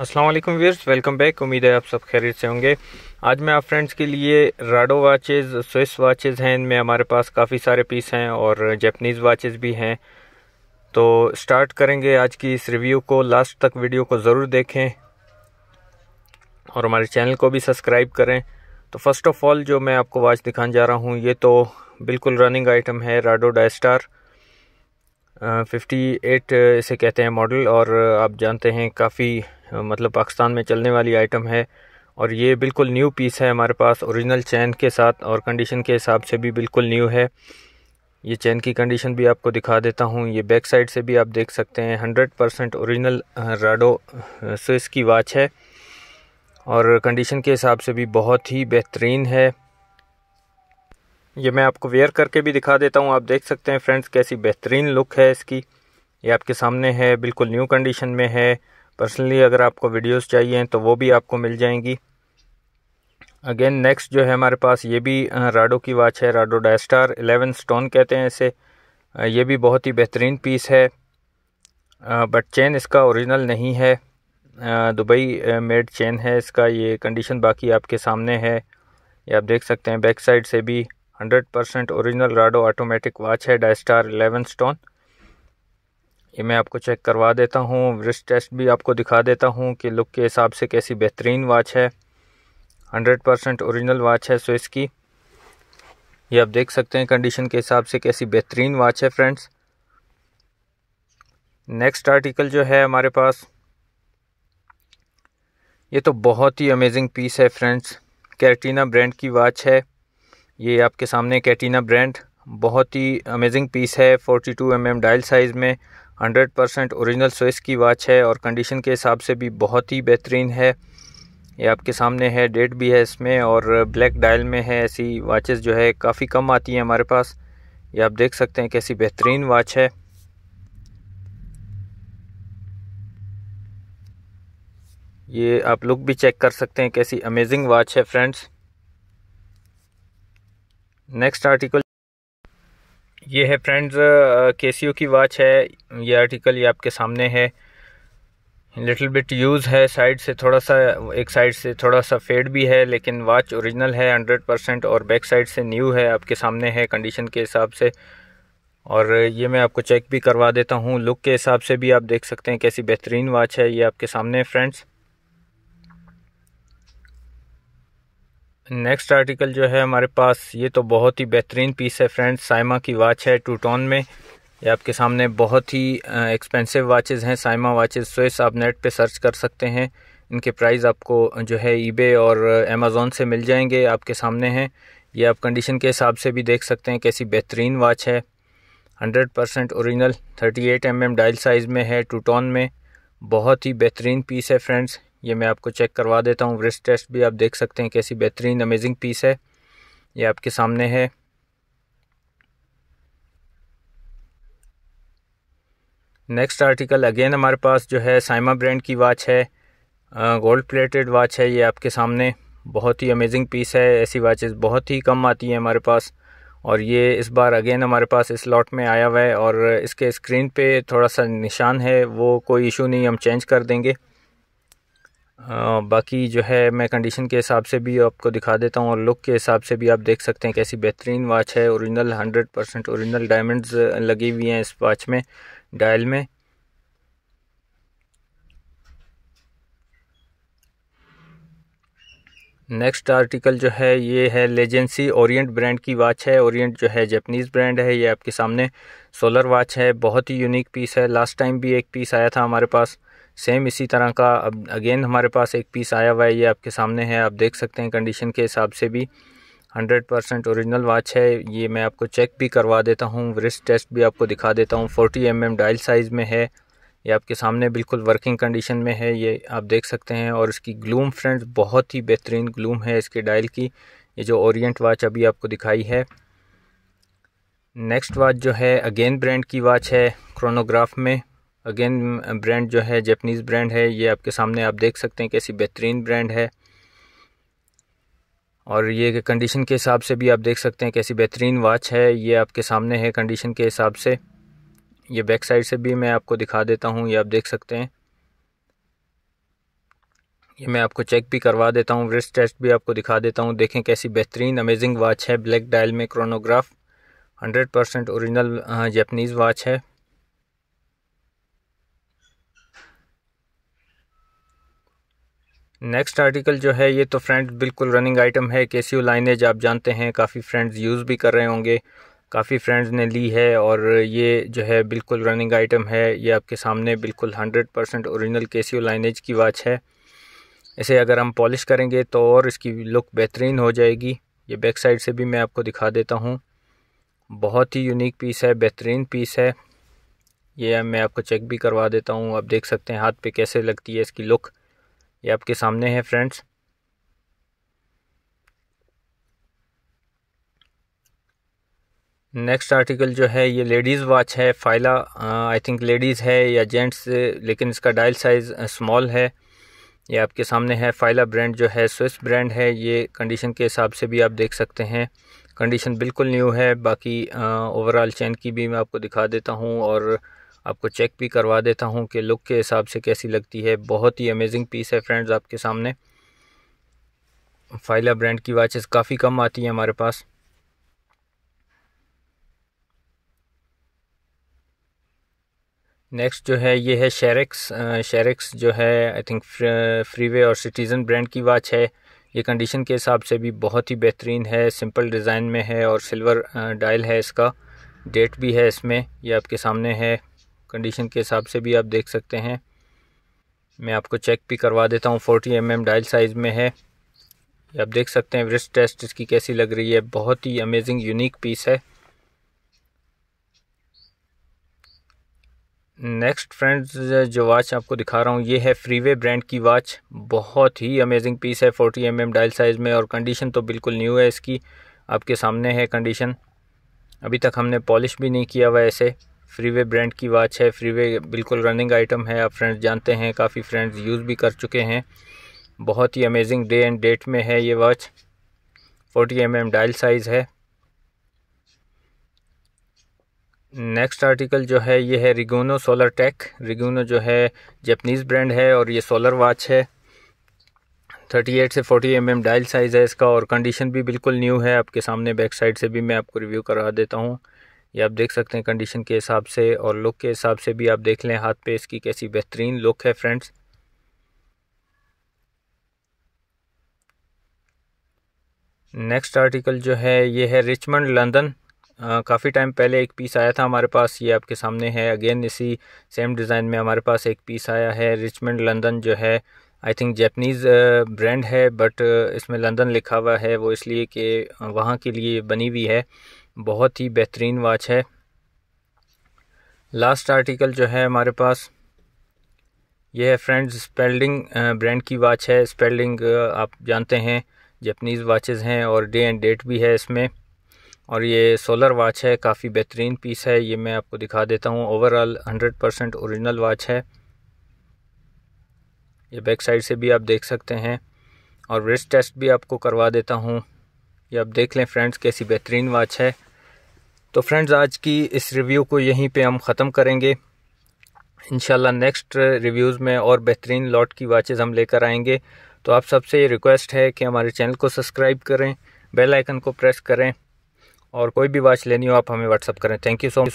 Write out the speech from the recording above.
Aslam viewers welcome back उम्मीद है आप सब खैरियत से होंगे आज मैं आप फ्रेंड्स के लिए राडो वाचेज़ स्विस वाचेज़ हैं इनमें हमारे पास काफ़ी सारे पीस हैं और जैपनीज़ वाचेज़ भी हैं तो स्टार्ट करेंगे आज की इस रिव्यू को लास्ट तक वीडियो को ज़रूर देखें और हमारे चैनल को भी सब्सक्राइब करें तो फ़र्स्ट ऑफ़ ऑल जो मैं आपको वाच दिखाने जा रहा हूँ ये तो बिल्कुल रनिंग आइटम है राडो डाइस्टार फिफ्टी एट इसे कहते हैं मॉडल और आप जानते हैं काफ़ी मतलब पाकिस्तान में चलने वाली आइटम है और ये बिल्कुल न्यू पीस है हमारे पास ओरिजिनल चैन के साथ और कंडीशन के हिसाब से भी बिल्कुल न्यू है ये चैन की कंडीशन भी आपको दिखा देता हूँ ये बैक साइड से भी आप देख सकते हैं hundred percent original Rado Swiss की वॉच है और कंडीशन के हिसाब से भी बहुत ही बेहतरीन है ये मैं आपको वेयर करके भी दिखा देता हूँ आप देख सकते हैं फ्रेंड्स कैसी बेहतरीन लुक है इसकी ये आपके सामने है बिल्कुल न्यू कंडीशन में है पर्सनली अगर आपको वीडियोस चाहिए तो वो भी आपको मिल जाएंगी अगेन नेक्स्ट जो है हमारे पास ये भी राडो की वॉच है राडो डायस्टार एलेवन स्टोन कहते हैं इसे ये भी बहुत ही बेहतरीन पीस है बट चेन इसका ओरिजिनल नहीं है दुबई मेड चेन है इसका ये कंडीशन बाकी आपके सामने है ये आप देख सकते हैं बैक साइड से भी 100% ओरिजिनल राडो ऑटोमेटिक वॉच है डायस्टार एलेवन स्टोन ये मैं आपको चेक करवा देता हूँ रिस्ट टेस्ट भी आपको दिखा देता हूँ कि लुक के हिसाब से कैसी बेहतरीन वॉच है हंड्रेड परसेंट औरिजिनल वॉच है स्विस की ये आप देख सकते हैं कंडीशन के हिसाब से कैसी बेहतरीन वॉच है फ्रेंड्स नेक्स्ट आर्टिकल जो है हमारे पास ये तो बहुत ही अमेजिंग पीस है फ्रेंड्स कैटीना ब्रांड की वॉच है ये आपके सामने कैटीना ब्रांड बहुत ही अमेजिंग पीस है 42 टू mm डायल साइज़ में हंड्रेड परसेंट औरिजिनल स्विस की वॉच है और कंडीशन के हिसाब से भी बहुत ही बेहतरीन है ये आपके सामने है डेट भी है इसमें और ब्लैक डायल में है ऐसी वॉचेस जो है काफ़ी कम आती हैं हमारे पास ये आप देख सकते हैं कैसी बेहतरीन वॉच है ये आप लुक भी चेक कर सकते हैं कैसी अमेजिंग वॉच है फ्रेंड्स नेक्स्ट आर्टिकल ये है फ्रेंड्स केसीओ की वॉच है ये आर्टिकल ये आपके सामने है लिटिल बिट यूज़ है साइड से थोड़ा सा एक साइड से थोड़ा सा फेड भी है लेकिन वॉच ओरिजिनल है हंड्रेड परसेंट और बैक साइड से न्यू है आपके सामने है कंडीशन के हिसाब से और ये मैं आपको चेक भी करवा देता हूँ लुक के हिसाब से भी आप देख सकते हैं कैसी बेहतरीन वॉच है ये आपके सामने है फ्रेंड्स नेक्स्ट आर्टिकल जो है हमारे पास ये तो बहुत ही बेहतरीन पीस है फ्रेंड्स साइमा की वॉच है टूटोन में ये आपके सामने बहुत ही एक्सपेंसिव वॉचेस हैं साइमा वाचेज़ स्विस आप नेट पे सर्च कर सकते हैं इनके प्राइस आपको जो है ईबे और अमेज़ोन से मिल जाएंगे आपके सामने हैं ये आप कंडीशन के हिसाब से भी देख सकते हैं कैसी बेहतरीन वॉच है hundred percent original thirty eight M M dial size में है टूटॉन में बहुत ही बेहतरीन पीस है फ्रेंड्स ये मैं आपको चेक करवा देता हूँ रिस्ट टेस्ट भी आप देख सकते हैं कैसी बेहतरीन अमेजिंग पीस है ये आपके सामने है नेक्स्ट आर्टिकल अगेन हमारे पास जो है साइमा ब्रांड की वॉच है गोल्ड प्लेटेड वॉच है ये आपके सामने बहुत ही अमेजिंग पीस है ऐसी वॉचेस बहुत ही कम आती हैं हमारे पास और ये इस बार अगेन हमारे पास इस लॉट में आया हुआ है और इसके स्क्रीन पे थोड़ा सा निशान है वो कोई इशू नहीं हम चेंज कर देंगे हाँ, बाकी जो है मैं कंडीशन के हिसाब से भी आपको दिखा देता हूँ और लुक के हिसाब से भी आप देख सकते हैं कैसी बेहतरीन वॉच है original hundred percent original diamonds लगी हुई हैं इस वॉच में डायल में नेक्स्ट आर्टिकल जो है ये है लेजेंसी ओरिएंट ब्रांड की वॉच है ओरिएंट जो है जैपनीज़ ब्रांड है ये आपके सामने सोलर वॉच है बहुत ही यूनिक पीस है लास्ट टाइम भी एक पीस आया था हमारे पास सेम इसी तरह का अब अगेन हमारे पास एक पीस आया हुआ है ये आपके सामने है आप देख सकते हैं कंडीशन के हिसाब से भी हंड्रेड परसेंट औरिजिनल वॉच है ये मैं आपको चेक भी करवा देता हूँ रिस्ट टेस्ट भी आपको दिखा देता हूँ forty M M dial size में है ये आपके सामने बिल्कुल वर्किंग कंडीशन में है ये आप देख सकते हैं और इसकी ग्लूम फ्रेंड बहुत ही बेहतरीन ग्लूम है इसके डायल की ये जो ओरिएंट वॉच अभी आपको दिखाई है नेक्स्ट वाच जो है अगेन ब्रांड की वाच है क्रोनोग्राफ में अगेन ब्रांड जो है जैपनीज़ ब्रांड है ये आपके सामने आप देख सकते हैं कैसी बेहतरीन ब्रांड है और ये कंडीशन के हिसाब से भी आप देख सकते हैं कैसी बेहतरीन वॉच है ये आपके सामने है कंडीशन के हिसाब से ये बैक साइड से भी मैं आपको दिखा देता हूँ ये आप देख सकते हैं ये मैं आपको चेक भी करवा देता हूँ रिस्ट टेस्ट भी आपको दिखा देता हूँ देखें कैसी बेहतरीन अमेजिंग वॉच है ब्लैक डायल में क्रोनोग्राफ 100% ओरिजिनल जैपनीज़ वॉच है नेक्स्ट आर्टिकल जो है ये तो फ्रेंड बिल्कुल रनिंग आइटम है के सी लाइनेज आप जानते हैं काफ़ी फ्रेंड्स यूज़ भी कर रहे होंगे काफ़ी फ्रेंड्स ने ली है और ये जो है बिल्कुल रनिंग आइटम है ये आपके सामने बिल्कुल हंड्रेड परसेंट औरिजिनल के सी लाइनेज की वॉच है इसे अगर हम पॉलिश करेंगे तो और इसकी लुक बेहतरीन हो जाएगी ये बैक साइड से भी मैं आपको दिखा देता हूँ बहुत ही यूनिक पीस है बेहतरीन पीस है ये मैं आपको चेक भी करवा देता हूँ आप देख सकते हैं हाथ पे कैसे लगती है इसकी लुक ये आपके सामने है फ्रेंड्स नेक्स्ट आर्टिकल जो है ये लेडीज़ वॉच है फाइला आई थिंक लेडीज़ है या जेंट्स लेकिन इसका डायल साइज़ स्मॉल है ये आपके सामने है फाइला ब्रांड जो है स्विस ब्रांड है ये कंडीशन के हिसाब से भी आप देख सकते हैं कंडीशन बिल्कुल न्यू है बाकी ओवरऑल uh, चैन की भी मैं आपको दिखा देता हूँ और आपको चेक भी करवा देता हूँ कि लुक के हिसाब से कैसी लगती है बहुत ही अमेजिंग पीस है फ्रेंड्स आपके सामने फाइला ब्रांड की वॉचेस काफ़ी कम आती हैं हमारे पास नेक्स्ट जो है ये है शेरेक्स शेरेक्स जो है आई थिंक फ्रीवे और सिटीज़न ब्रांड की वॉच है ये कंडीशन के हिसाब से भी बहुत ही बेहतरीन है सिंपल डिज़ाइन में है और सिल्वर डायल है इसका डेट भी है इसमें ये आपके सामने है कंडीशन के हिसाब से भी आप देख सकते हैं मैं आपको चेक भी करवा देता हूँ forty M M dial size में है आप देख सकते हैं रिस्ट टेस्ट इसकी कैसी लग रही है बहुत ही अमेजिंग यूनिक पीस है नेक्स्ट फ्रेंड्स जो वॉच आपको दिखा रहा हूँ ये है फ्रीवे ब्रांड की वॉच बहुत ही अमेजिंग पीस है 40 एम एम डायल साइज़ में और कंडीशन तो बिल्कुल न्यू है इसकी आपके सामने है कंडीशन अभी तक हमने पॉलिश भी नहीं किया हुआ ऐसे फ्रीवे ब्रांड की वॉच है फ्रीवे बिल्कुल रनिंग आइटम है आप फ्रेंड्स जानते हैं काफ़ी फ्रेंड्स यूज़ भी कर चुके हैं बहुत ही अमेजिंग डे एंड डेट में है ये watch 40 M mm dial size है नेक्स्ट आर्टिकल जो है ये है रिगोनो सोलर टेक रिगोनो जो है जैपनीज़ ब्रांड है और ये सोलर वॉच है 38 से 40 एम mm डायल साइज़ है इसका और कंडीशन भी बिल्कुल न्यू है आपके सामने बैक साइड से भी मैं आपको रिव्यू करा देता हूँ ये आप देख सकते हैं कंडीशन के हिसाब से और लुक के हिसाब से भी आप देख लें हाथ पे इसकी कैसी बेहतरीन लुक है फ्रेंड्स नेक्स्ट आर्टिकल जो है ये है रिचमंड लंदन काफ़ी टाइम पहले एक पीस आया था हमारे पास ये आपके सामने है अगेन इसी सेम डिज़ाइन में हमारे पास एक पीस आया है रिचमंड लंदन जो है आई थिंक जैपनीज़ ब्रांड है बट इसमें लंदन लिखा हुआ है वो इसलिए कि वहाँ के लिए बनी हुई है बहुत ही बेहतरीन वॉच है लास्ट आर्टिकल जो है हमारे पास यह है फ्रेंड्स स्पेल्डिंग ब्रांड की वॉच है स्पेल्डिंग आप जानते हैं जपनीज़ वॉचेस हैं और डे एंड डेट भी है इसमें और ये सोलर वॉच है काफ़ी बेहतरीन पीस है ये मैं आपको दिखा देता हूँ overall hundred percent original watch है ये बैक साइड से भी आप देख सकते हैं और रिस्ट टेस्ट भी आपको करवा देता हूँ ये आप देख लें फ्रेंड्स कैसी बेहतरीन वॉच है तो फ्रेंड्स आज की इस रिव्यू को यहीं पे हम ख़त्म करेंगे इन नेक्स्ट रिव्यूज़ में और बेहतरीन लॉट की वॉचेज़ हम लेकर आएंगे तो आप सबसे ये रिक्वेस्ट है कि हमारे चैनल को सब्सक्राइब करें बेल आइकन को प्रेस करें और कोई भी वॉच लेनी हो आप हमें व्हाट्सअप करें थैंक यू सो मच